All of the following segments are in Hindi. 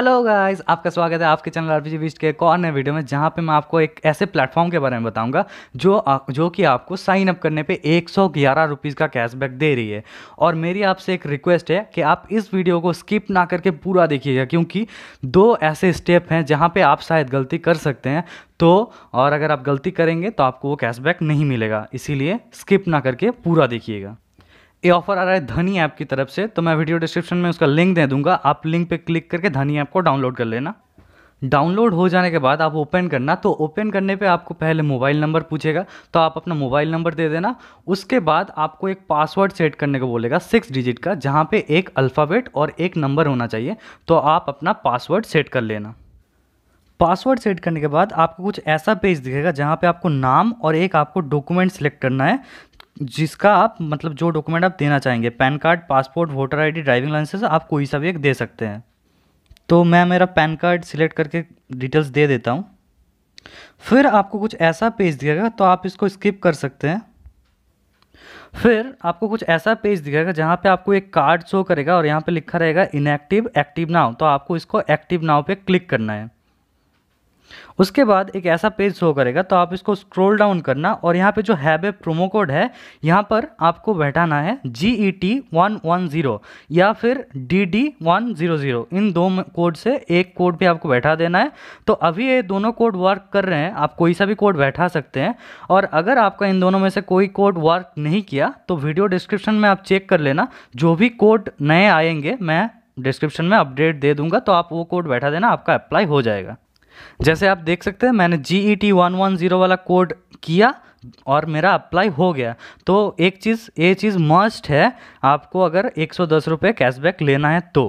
हेलो गाइस आपका स्वागत है आपके चैनल आर बीस्ट के एक और नए वीडियो में जहां पे मैं आपको एक ऐसे प्लेटफॉर्म के बारे में बताऊंगा जो आ, जो कि आपको साइन अप करने पे एक सौ का कैशबैक दे रही है और मेरी आपसे एक रिक्वेस्ट है कि आप इस वीडियो को स्किप ना करके पूरा देखिएगा क्योंकि दो ऐसे स्टेप हैं जहाँ पर आप शायद गलती कर सकते हैं तो और अगर आप गलती करेंगे तो आपको वो कैशबैक नहीं मिलेगा इसीलिए स्किप ना करके पूरा देखिएगा ये ऑफर आ रहा है धनी ऐप की तरफ से तो मैं वीडियो डिस्क्रिप्शन में उसका लिंक दे दूंगा आप लिंक पे क्लिक करके धनी ऐप को डाउनलोड कर लेना डाउनलोड हो जाने के बाद आप ओपन करना तो ओपन करने पे आपको पहले मोबाइल नंबर पूछेगा तो आप अपना मोबाइल नंबर दे देना उसके बाद आपको एक पासवर्ड सेट करने को बोलेगा सिक्स डिजिट का जहाँ पे एक अल्फ़ाबेट और एक नंबर होना चाहिए तो आप अपना पासवर्ड सेट कर लेना पासवर्ड सेट करने के बाद आपको कुछ ऐसा पेज दिखेगा जहाँ पे आपको नाम और एक आपको डॉक्यूमेंट सेलेक्ट करना है जिसका आप मतलब जो डॉक्यूमेंट आप देना चाहेंगे PAN card passport voter ID driving licence आप कोई सा भी एक दे सकते हैं तो मैं मेरा पैन कार्ड सिलेक्ट करके डिटेल्स दे देता हूँ फिर आपको कुछ ऐसा पेज दिखेगा तो आप इसको स्किप कर सकते हैं फिर आपको कुछ ऐसा पेज दिखेगा जहाँ पे आपको एक कार्ड शो करेगा और यहाँ पे लिखा रहेगा इनएक्टिव एक्टिव नाव तो आपको इसको एक्टिव नाव पे क्लिक करना है उसके बाद एक ऐसा पेज शो करेगा तो आप इसको स्क्रॉल डाउन करना और यहाँ पे जो हैबे प्रोमो कोड है यहाँ पर आपको बैठाना है G E T one one zero या फिर D D one zero zero इन दो कोड से एक कोड भी आपको बैठा देना है तो अभी ये दोनों कोड वर्क कर रहे हैं आप कोई सा भी कोड बैठा सकते हैं और अगर आपका इन दोनों में से कोई कोड वर्क नहीं किया तो वीडियो डिस्क्रिप्शन में आप चेक कर लेना जो भी कोड नए आएंगे मैं डिस्क्रिप्शन में अपडेट दे दूंगा तो आप वो कोड बैठा देना आपका अप्लाई हो जाएगा जैसे आप देख सकते हैं मैंने G E T one one zero वाला कोड किया और मेरा अप्लाई हो गया तो एक चीज़ ये चीज़ मस्ट है आपको अगर एक सौ दस रुपये कैशबैक लेना है तो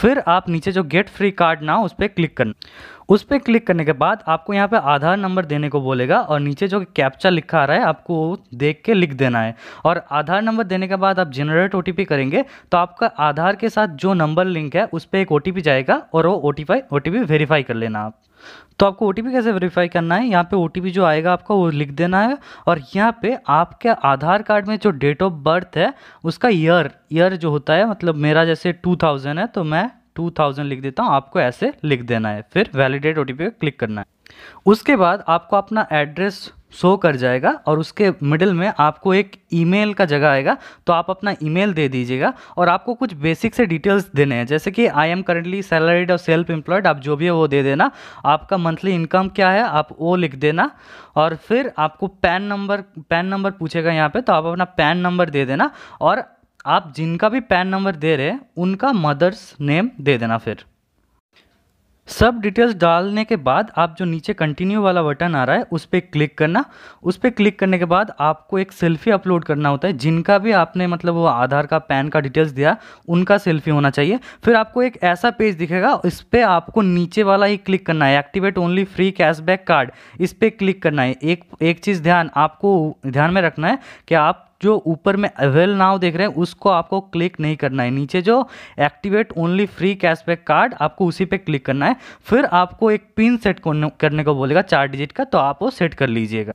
फिर आप नीचे जो गेट फ्री कार्ड ना उस पर क्लिक करना उस पर क्लिक करने के बाद आपको यहाँ पे आधार नंबर देने को बोलेगा और नीचे जो कैप्चा लिखा आ रहा है आपको देख के लिख देना है और आधार नंबर देने के बाद आप जनरेट ओ करेंगे तो आपका आधार के साथ जो नंबर लिंक है उस पर एक ओ जाएगा और वो ओ टी वेरीफाई कर लेना आप तो आपको ओ कैसे वेरीफाई करना है यहाँ पे ओ जो आएगा आपका वो लिख देना है और यहाँ पे आपके आधार कार्ड में जो डेट ऑफ बर्थ है उसका ईयर ईयर जो होता है मतलब मेरा जैसे 2000 है तो मैं 2000 लिख देता हूँ आपको ऐसे लिख देना है फिर वैलिडेट ओ पे क्लिक करना है उसके बाद आपको अपना एड्रेस शो कर जाएगा और उसके मिडिल में आपको एक ईमेल का जगह आएगा तो आप अपना ईमेल दे दीजिएगा और आपको कुछ बेसिक से डिटेल्स देने हैं जैसे कि आई एम करंटली सैलरीड और सेल्फ एम्प्लॉयड आप जो भी है वो दे देना आपका मंथली इनकम क्या है आप वो लिख देना और फिर आपको पैन नंबर पैन नंबर पूछेगा यहाँ पर तो आप अपना पैन नंबर दे देना और आप जिनका भी पैन नंबर दे रहे हैं उनका मदर्स नेम दे देना फिर सब डिटेल्स डालने के बाद आप जो नीचे कंटिन्यू वाला बटन आ रहा है उस पर क्लिक करना उस पर क्लिक करने के बाद आपको एक सेल्फी अपलोड करना होता है जिनका भी आपने मतलब वो आधार का पैन का डिटेल्स दिया उनका सेल्फी होना चाहिए फिर आपको एक ऐसा पेज दिखेगा इस पर आपको नीचे वाला ही क्लिक करना है activate only free cashback card इस पर क्लिक करना है एक एक चीज़ ध्यान आपको ध्यान में रखना है कि आप जो ऊपर में अवेल नाव देख रहे हैं उसको आपको क्लिक नहीं करना है नीचे जो activate only free cashback card आपको उसी पे क्लिक करना है फिर आपको एक पिन सेट करने को बोलेगा चार डिजिट का तो आप वो सेट कर लीजिएगा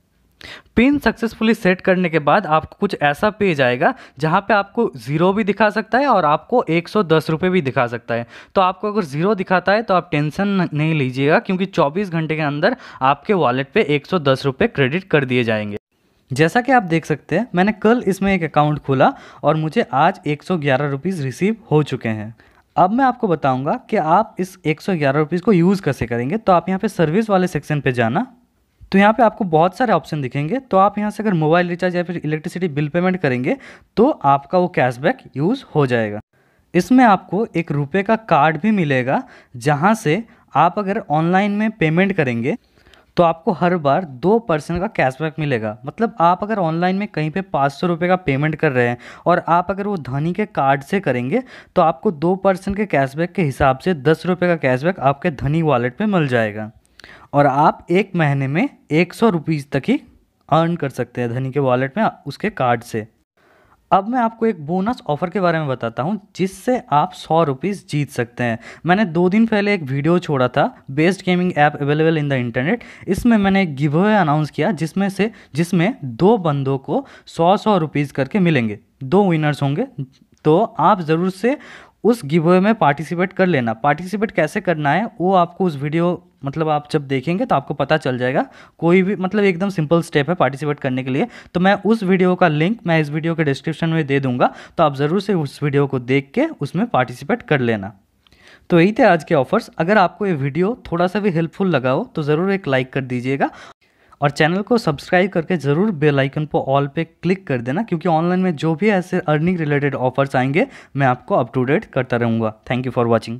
पिन सक्सेसफुली सेट करने के बाद आपको कुछ ऐसा पेज आएगा जहाँ पे आपको ज़ीरो भी दिखा सकता है और आपको एक सौ भी दिखा सकता है तो आपको अगर ज़ीरो दिखाता है तो आप टेंशन नहीं लीजिएगा क्योंकि 24 घंटे के अंदर आपके वॉलेट पे एक सौ क्रेडिट कर दिए जाएंगे जैसा कि आप देख सकते हैं मैंने कल इसमें एक अकाउंट खोला और मुझे आज एक सौ रिसीव हो चुके हैं अब मैं आपको बताऊंगा कि आप इस एक सौ को यूज़ कैसे करेंगे तो आप यहाँ पे सर्विस वाले सेक्शन पे जाना तो यहाँ पे आपको बहुत सारे ऑप्शन दिखेंगे तो आप यहाँ से अगर मोबाइल रिचार्ज या फिर इलेक्ट्रिसिटी बिल पेमेंट करेंगे तो आपका वो कैशबैक यूज़ हो जाएगा इसमें आपको एक रुपये का कार्ड भी मिलेगा जहाँ से आप अगर ऑनलाइन में पेमेंट करेंगे तो आपको हर बार दो परसेंट का कैशबैक मिलेगा मतलब आप अगर ऑनलाइन में कहीं पे पाँच सौ रुपये का पेमेंट कर रहे हैं और आप अगर वो धनी के कार्ड से करेंगे तो आपको दो परसेंट के कैशबैक के हिसाब से दस रुपये का कैशबैक आपके धनी वॉलेट पे मिल जाएगा और आप एक महीने में एक सौ रुपीज़ तक ही अर्न कर सकते हैं धनी के वॉलेट में उसके कार्ड से अब मैं आपको एक बोनस ऑफ़र के बारे में बताता हूँ जिससे आप सौ रुपीज़ जीत सकते हैं मैंने दो दिन पहले एक वीडियो छोड़ा था best gaming app available in the internet इसमें मैंने एक गिव अवे अनाउंस किया जिसमें से जिसमें दो बंदों को सौ सौ रुपीज़ करके मिलेंगे दो विनर्स होंगे तो आप ज़रूर से उस गिवे में पार्टिसिपेट कर लेना पार्टिसिपेट कैसे करना है वो आपको उस वीडियो मतलब आप जब देखेंगे तो आपको पता चल जाएगा कोई भी मतलब एकदम सिंपल स्टेप है पार्टिसिपेट करने के लिए तो मैं उस वीडियो का लिंक मैं इस वीडियो के डिस्क्रिप्शन में दे दूंगा तो आप ज़रूर से उस वीडियो को देख के उसमें पार्टिसिपेट कर लेना तो यही थे आज के ऑफर्स अगर आपको ये वीडियो थोड़ा सा भी हेल्पफुल लगा हो तो ज़रूर एक लाइक कर दीजिएगा और चैनल को सब्सक्राइब करके ज़रूर बेल आइकन पर ऑल पे क्लिक कर देना क्योंकि ऑनलाइन में जो भी ऐसे अर्निंग रिलेटेड ऑफर्स आएंगे मैं आपको अप टू डेट करता रहूँगा थैंक यू फॉर वॉचिंग